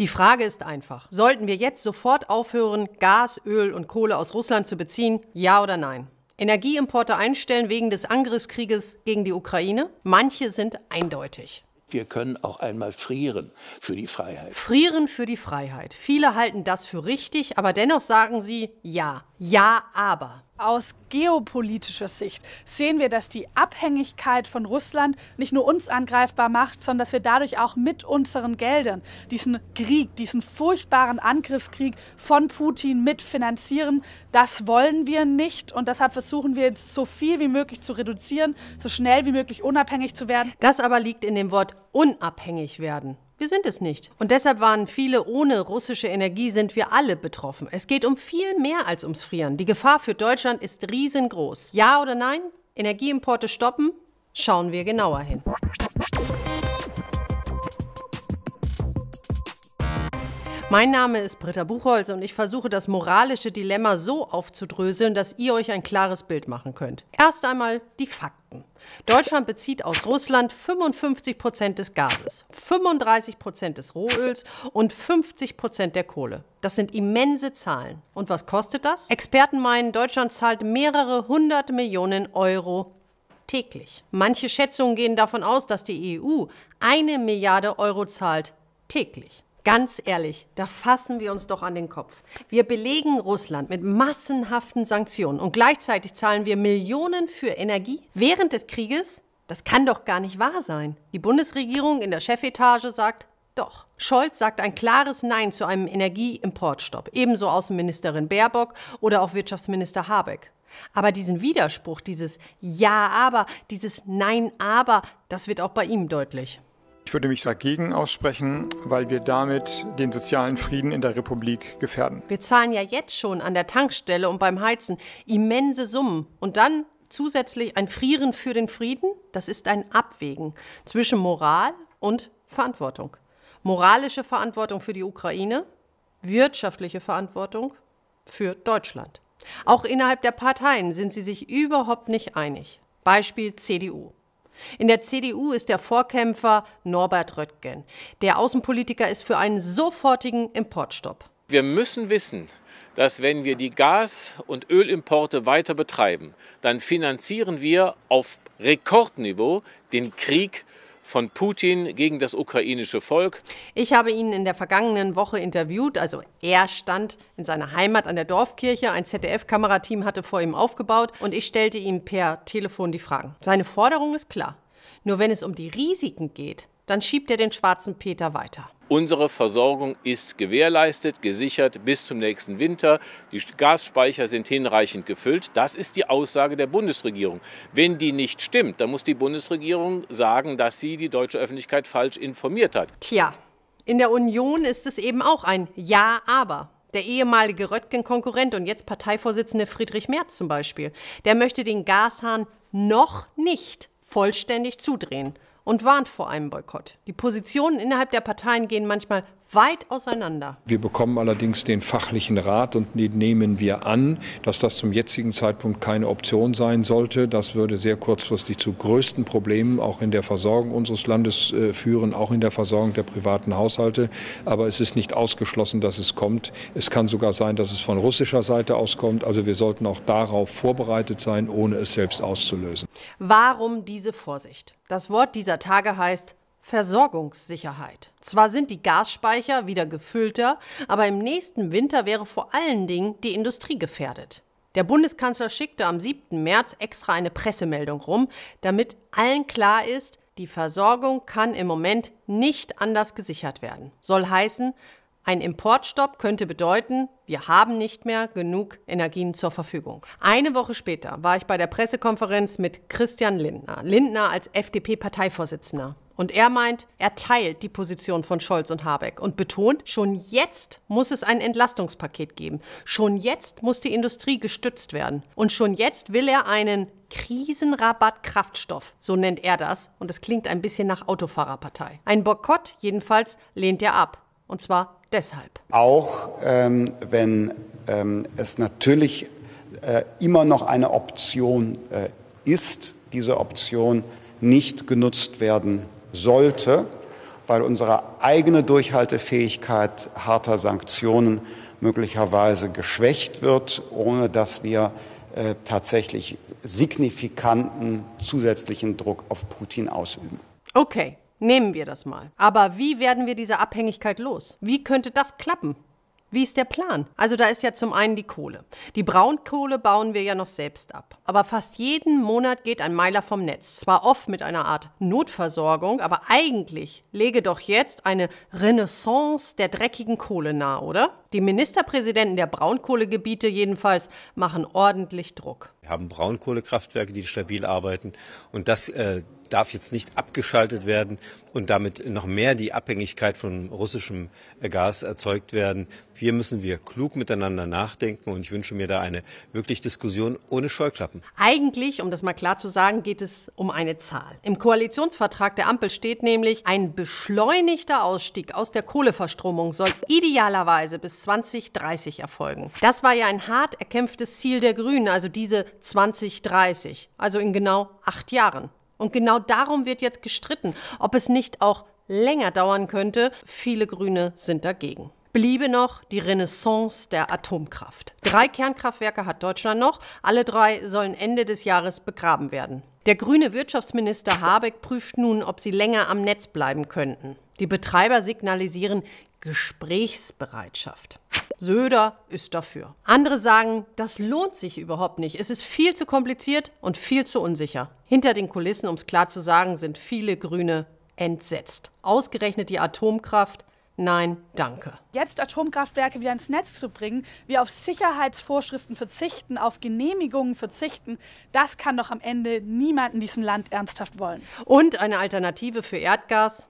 Die Frage ist einfach, sollten wir jetzt sofort aufhören, Gas, Öl und Kohle aus Russland zu beziehen, ja oder nein? Energieimporte einstellen wegen des Angriffskrieges gegen die Ukraine? Manche sind eindeutig. Wir können auch einmal frieren für die Freiheit. Frieren für die Freiheit. Viele halten das für richtig, aber dennoch sagen sie ja. Ja, aber. Aus geopolitischer Sicht sehen wir, dass die Abhängigkeit von Russland nicht nur uns angreifbar macht, sondern dass wir dadurch auch mit unseren Geldern diesen Krieg, diesen furchtbaren Angriffskrieg von Putin mitfinanzieren. Das wollen wir nicht und deshalb versuchen wir jetzt so viel wie möglich zu reduzieren, so schnell wie möglich unabhängig zu werden. Das aber liegt in dem Wort unabhängig werden. Wir sind es nicht. Und deshalb waren viele ohne russische Energie sind wir alle betroffen. Es geht um viel mehr als ums Frieren. Die Gefahr für Deutschland ist riesengroß. Ja oder nein? Energieimporte stoppen? Schauen wir genauer hin. Mein Name ist Britta Buchholz und ich versuche das moralische Dilemma so aufzudröseln, dass ihr euch ein klares Bild machen könnt. Erst einmal die Fakten. Deutschland bezieht aus Russland 55 Prozent des Gases, 35 Prozent des Rohöls und 50 Prozent der Kohle. Das sind immense Zahlen. Und was kostet das? Experten meinen, Deutschland zahlt mehrere hundert Millionen Euro täglich. Manche Schätzungen gehen davon aus, dass die EU eine Milliarde Euro zahlt täglich. Ganz ehrlich, da fassen wir uns doch an den Kopf. Wir belegen Russland mit massenhaften Sanktionen und gleichzeitig zahlen wir Millionen für Energie während des Krieges. Das kann doch gar nicht wahr sein. Die Bundesregierung in der Chefetage sagt, doch. Scholz sagt ein klares Nein zu einem Energieimportstopp, ebenso Außenministerin Baerbock oder auch Wirtschaftsminister Habeck. Aber diesen Widerspruch, dieses Ja, aber, dieses Nein, aber, das wird auch bei ihm deutlich. Ich würde mich dagegen aussprechen, weil wir damit den sozialen Frieden in der Republik gefährden. Wir zahlen ja jetzt schon an der Tankstelle und beim Heizen immense Summen und dann zusätzlich ein Frieren für den Frieden. Das ist ein Abwägen zwischen Moral und Verantwortung. Moralische Verantwortung für die Ukraine, wirtschaftliche Verantwortung für Deutschland. Auch innerhalb der Parteien sind sie sich überhaupt nicht einig. Beispiel CDU. In der CDU ist der Vorkämpfer Norbert Röttgen. Der Außenpolitiker ist für einen sofortigen Importstopp. Wir müssen wissen, dass wenn wir die Gas- und Ölimporte weiter betreiben, dann finanzieren wir auf Rekordniveau den Krieg von Putin gegen das ukrainische Volk. Ich habe ihn in der vergangenen Woche interviewt, also er stand in seiner Heimat an der Dorfkirche, ein ZDF-Kamerateam hatte vor ihm aufgebaut und ich stellte ihm per Telefon die Fragen. Seine Forderung ist klar, nur wenn es um die Risiken geht, dann schiebt er den schwarzen Peter weiter. Unsere Versorgung ist gewährleistet, gesichert bis zum nächsten Winter. Die Gasspeicher sind hinreichend gefüllt. Das ist die Aussage der Bundesregierung. Wenn die nicht stimmt, dann muss die Bundesregierung sagen, dass sie die deutsche Öffentlichkeit falsch informiert hat. Tja, in der Union ist es eben auch ein Ja, aber. Der ehemalige Röttgen-Konkurrent und jetzt Parteivorsitzende Friedrich Merz zum Beispiel, der möchte den Gashahn noch nicht vollständig zudrehen und warnt vor einem Boykott. Die Positionen innerhalb der Parteien gehen manchmal weit auseinander. Wir bekommen allerdings den fachlichen Rat und den ne-, nehmen wir an, dass das zum jetzigen Zeitpunkt keine Option sein sollte. Das würde sehr kurzfristig zu größten Problemen auch in der Versorgung unseres Landes äh, führen, auch in der Versorgung der privaten Haushalte. Aber es ist nicht ausgeschlossen, dass es kommt. Es kann sogar sein, dass es von russischer Seite aus kommt. Also wir sollten auch darauf vorbereitet sein, ohne es selbst auszulösen. Warum diese Vorsicht? Das Wort dieser Tage heißt Versorgungssicherheit. Zwar sind die Gasspeicher wieder gefüllter, aber im nächsten Winter wäre vor allen Dingen die Industrie gefährdet. Der Bundeskanzler schickte am 7. März extra eine Pressemeldung rum, damit allen klar ist, die Versorgung kann im Moment nicht anders gesichert werden. Soll heißen, ein Importstopp könnte bedeuten, wir haben nicht mehr genug Energien zur Verfügung. Eine Woche später war ich bei der Pressekonferenz mit Christian Lindner, Lindner als FDP-Parteivorsitzender. Und er meint, er teilt die Position von Scholz und Habeck und betont, schon jetzt muss es ein Entlastungspaket geben. Schon jetzt muss die Industrie gestützt werden. Und schon jetzt will er einen Krisenrabatt Kraftstoff, so nennt er das. Und es klingt ein bisschen nach Autofahrerpartei. Ein Boykott jedenfalls lehnt er ab. Und zwar deshalb. Auch ähm, wenn ähm, es natürlich äh, immer noch eine Option äh, ist, diese Option nicht genutzt werden sollte, weil unsere eigene Durchhaltefähigkeit harter Sanktionen möglicherweise geschwächt wird, ohne dass wir äh, tatsächlich signifikanten zusätzlichen Druck auf Putin ausüben. Okay, nehmen wir das mal. Aber wie werden wir diese Abhängigkeit los? Wie könnte das klappen? Wie ist der Plan? Also da ist ja zum einen die Kohle. Die Braunkohle bauen wir ja noch selbst ab. Aber fast jeden Monat geht ein Meiler vom Netz. Zwar oft mit einer Art Notversorgung, aber eigentlich lege doch jetzt eine Renaissance der dreckigen Kohle nahe, oder? Die Ministerpräsidenten der Braunkohlegebiete jedenfalls machen ordentlich Druck. Wir haben Braunkohlekraftwerke, die stabil arbeiten und das äh, darf jetzt nicht abgeschaltet werden und damit noch mehr die Abhängigkeit von russischem Gas erzeugt werden. Hier müssen wir klug miteinander nachdenken und ich wünsche mir da eine wirklich Diskussion ohne Scheuklappen. Eigentlich, um das mal klar zu sagen, geht es um eine Zahl. Im Koalitionsvertrag der Ampel steht nämlich, ein beschleunigter Ausstieg aus der Kohleverstromung soll idealerweise bis 2030 erfolgen. Das war ja ein hart erkämpftes Ziel der Grünen, also diese 2030, also in genau acht Jahren. Und genau darum wird jetzt gestritten, ob es nicht auch länger dauern könnte. Viele Grüne sind dagegen. Bliebe noch die Renaissance der Atomkraft. Drei Kernkraftwerke hat Deutschland noch. Alle drei sollen Ende des Jahres begraben werden. Der grüne Wirtschaftsminister Habeck prüft nun, ob sie länger am Netz bleiben könnten. Die Betreiber signalisieren Gesprächsbereitschaft. Söder ist dafür. Andere sagen, das lohnt sich überhaupt nicht. Es ist viel zu kompliziert und viel zu unsicher. Hinter den Kulissen, um es klar zu sagen, sind viele Grüne entsetzt. Ausgerechnet die Atomkraft. Nein, danke. Jetzt Atomkraftwerke wieder ins Netz zu bringen, wir auf Sicherheitsvorschriften verzichten, auf Genehmigungen verzichten, das kann doch am Ende niemand in diesem Land ernsthaft wollen. Und eine Alternative für Erdgas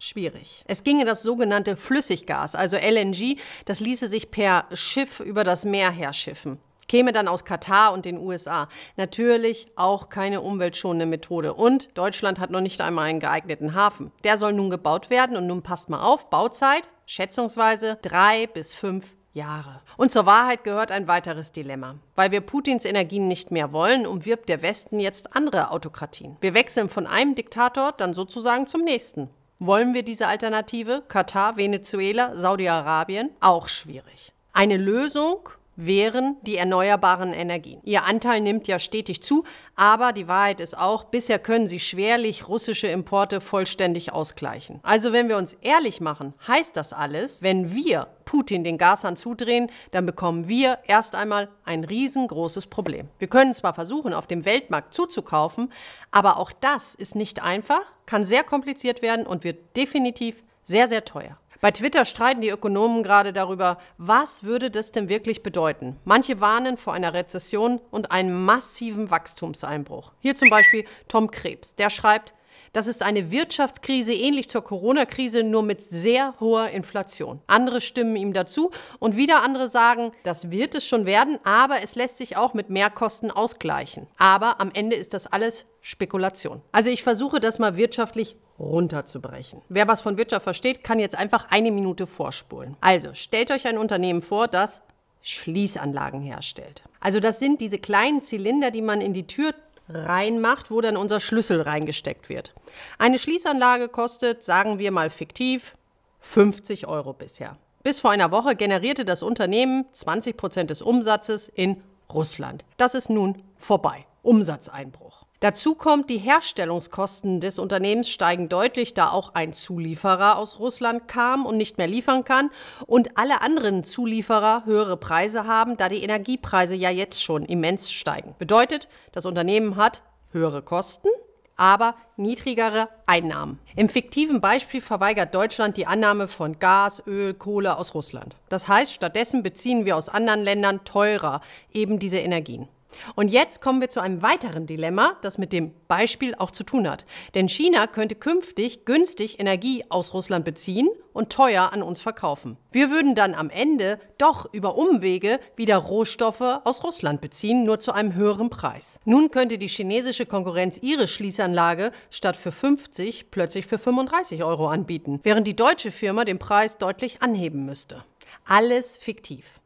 Schwierig. Es ginge das sogenannte Flüssiggas, also LNG, das ließe sich per Schiff über das Meer herschiffen. Käme dann aus Katar und den USA. Natürlich auch keine umweltschonende Methode. Und Deutschland hat noch nicht einmal einen geeigneten Hafen. Der soll nun gebaut werden und nun passt mal auf, Bauzeit schätzungsweise drei bis fünf Jahre. Und zur Wahrheit gehört ein weiteres Dilemma. Weil wir Putins Energien nicht mehr wollen, umwirbt der Westen jetzt andere Autokratien. Wir wechseln von einem Diktator dann sozusagen zum nächsten. Wollen wir diese Alternative? Katar, Venezuela, Saudi-Arabien? Auch schwierig. Eine Lösung wären die erneuerbaren Energien. Ihr Anteil nimmt ja stetig zu, aber die Wahrheit ist auch, bisher können sie schwerlich russische Importe vollständig ausgleichen. Also wenn wir uns ehrlich machen, heißt das alles, wenn wir Putin den Gashahn zudrehen, dann bekommen wir erst einmal ein riesengroßes Problem. Wir können zwar versuchen, auf dem Weltmarkt zuzukaufen, aber auch das ist nicht einfach, kann sehr kompliziert werden und wird definitiv sehr, sehr teuer. Bei Twitter streiten die Ökonomen gerade darüber, was würde das denn wirklich bedeuten? Manche warnen vor einer Rezession und einem massiven Wachstumseinbruch. Hier zum Beispiel Tom Krebs, der schreibt, das ist eine Wirtschaftskrise ähnlich zur Corona-Krise, nur mit sehr hoher Inflation. Andere stimmen ihm dazu und wieder andere sagen, das wird es schon werden, aber es lässt sich auch mit Mehrkosten ausgleichen. Aber am Ende ist das alles Spekulation. Also ich versuche das mal wirtschaftlich runterzubrechen. Wer was von Wirtschaft versteht, kann jetzt einfach eine Minute vorspulen. Also stellt euch ein Unternehmen vor, das Schließanlagen herstellt. Also das sind diese kleinen Zylinder, die man in die Tür reinmacht, wo dann unser Schlüssel reingesteckt wird. Eine Schließanlage kostet, sagen wir mal fiktiv, 50 Euro bisher. Bis vor einer Woche generierte das Unternehmen 20 Prozent des Umsatzes in Russland. Das ist nun vorbei. Umsatzeinbruch. Dazu kommt, die Herstellungskosten des Unternehmens steigen deutlich, da auch ein Zulieferer aus Russland kam und nicht mehr liefern kann und alle anderen Zulieferer höhere Preise haben, da die Energiepreise ja jetzt schon immens steigen. Bedeutet, das Unternehmen hat höhere Kosten, aber niedrigere Einnahmen. Im fiktiven Beispiel verweigert Deutschland die Annahme von Gas, Öl, Kohle aus Russland. Das heißt, stattdessen beziehen wir aus anderen Ländern teurer eben diese Energien. Und jetzt kommen wir zu einem weiteren Dilemma, das mit dem Beispiel auch zu tun hat. Denn China könnte künftig günstig Energie aus Russland beziehen und teuer an uns verkaufen. Wir würden dann am Ende doch über Umwege wieder Rohstoffe aus Russland beziehen, nur zu einem höheren Preis. Nun könnte die chinesische Konkurrenz ihre Schließanlage statt für 50 plötzlich für 35 Euro anbieten, während die deutsche Firma den Preis deutlich anheben müsste. Alles fiktiv.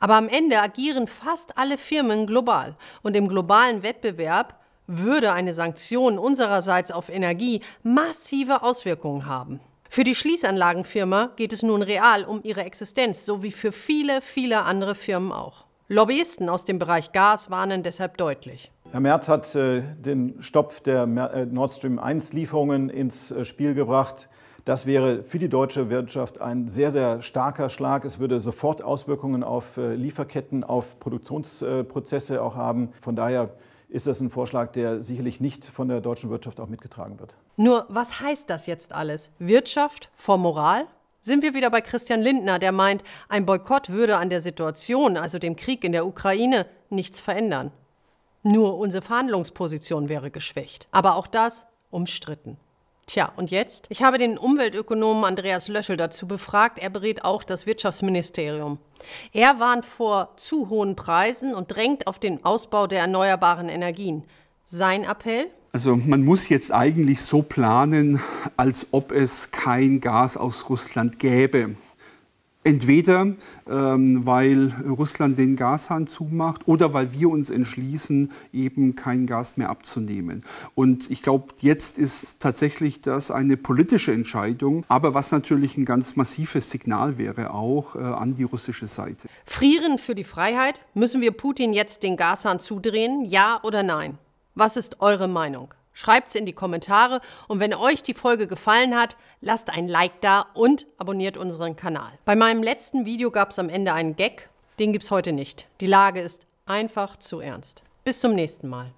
Aber am Ende agieren fast alle Firmen global und im globalen Wettbewerb würde eine Sanktion unsererseits auf Energie massive Auswirkungen haben. Für die Schließanlagenfirma geht es nun real um ihre Existenz, so wie für viele, viele andere Firmen auch. Lobbyisten aus dem Bereich Gas warnen deshalb deutlich. Herr Merz hat äh, den Stopp der Mer äh, Nord Stream 1 Lieferungen ins äh, Spiel gebracht. Das wäre für die deutsche Wirtschaft ein sehr, sehr starker Schlag. Es würde sofort Auswirkungen auf äh, Lieferketten, auf Produktionsprozesse auch haben. Von daher ist das ein Vorschlag, der sicherlich nicht von der deutschen Wirtschaft auch mitgetragen wird. Nur, was heißt das jetzt alles? Wirtschaft vor Moral? Sind wir wieder bei Christian Lindner, der meint, ein Boykott würde an der Situation, also dem Krieg in der Ukraine, nichts verändern. Nur unsere Verhandlungsposition wäre geschwächt. Aber auch das umstritten. Tja, und jetzt? Ich habe den Umweltökonomen Andreas Löschel dazu befragt. Er berät auch das Wirtschaftsministerium. Er warnt vor zu hohen Preisen und drängt auf den Ausbau der erneuerbaren Energien. Sein Appell? Also man muss jetzt eigentlich so planen, als ob es kein Gas aus Russland gäbe. Entweder ähm, weil Russland den Gashahn zumacht oder weil wir uns entschließen, eben kein Gas mehr abzunehmen. Und ich glaube, jetzt ist tatsächlich das eine politische Entscheidung, aber was natürlich ein ganz massives Signal wäre auch äh, an die russische Seite. Frieren für die Freiheit? Müssen wir Putin jetzt den Gashahn zudrehen? Ja oder nein? Was ist eure Meinung? Schreibt es in die Kommentare und wenn euch die Folge gefallen hat, lasst ein Like da und abonniert unseren Kanal. Bei meinem letzten Video gab es am Ende einen Gag, den gibt es heute nicht. Die Lage ist einfach zu ernst. Bis zum nächsten Mal.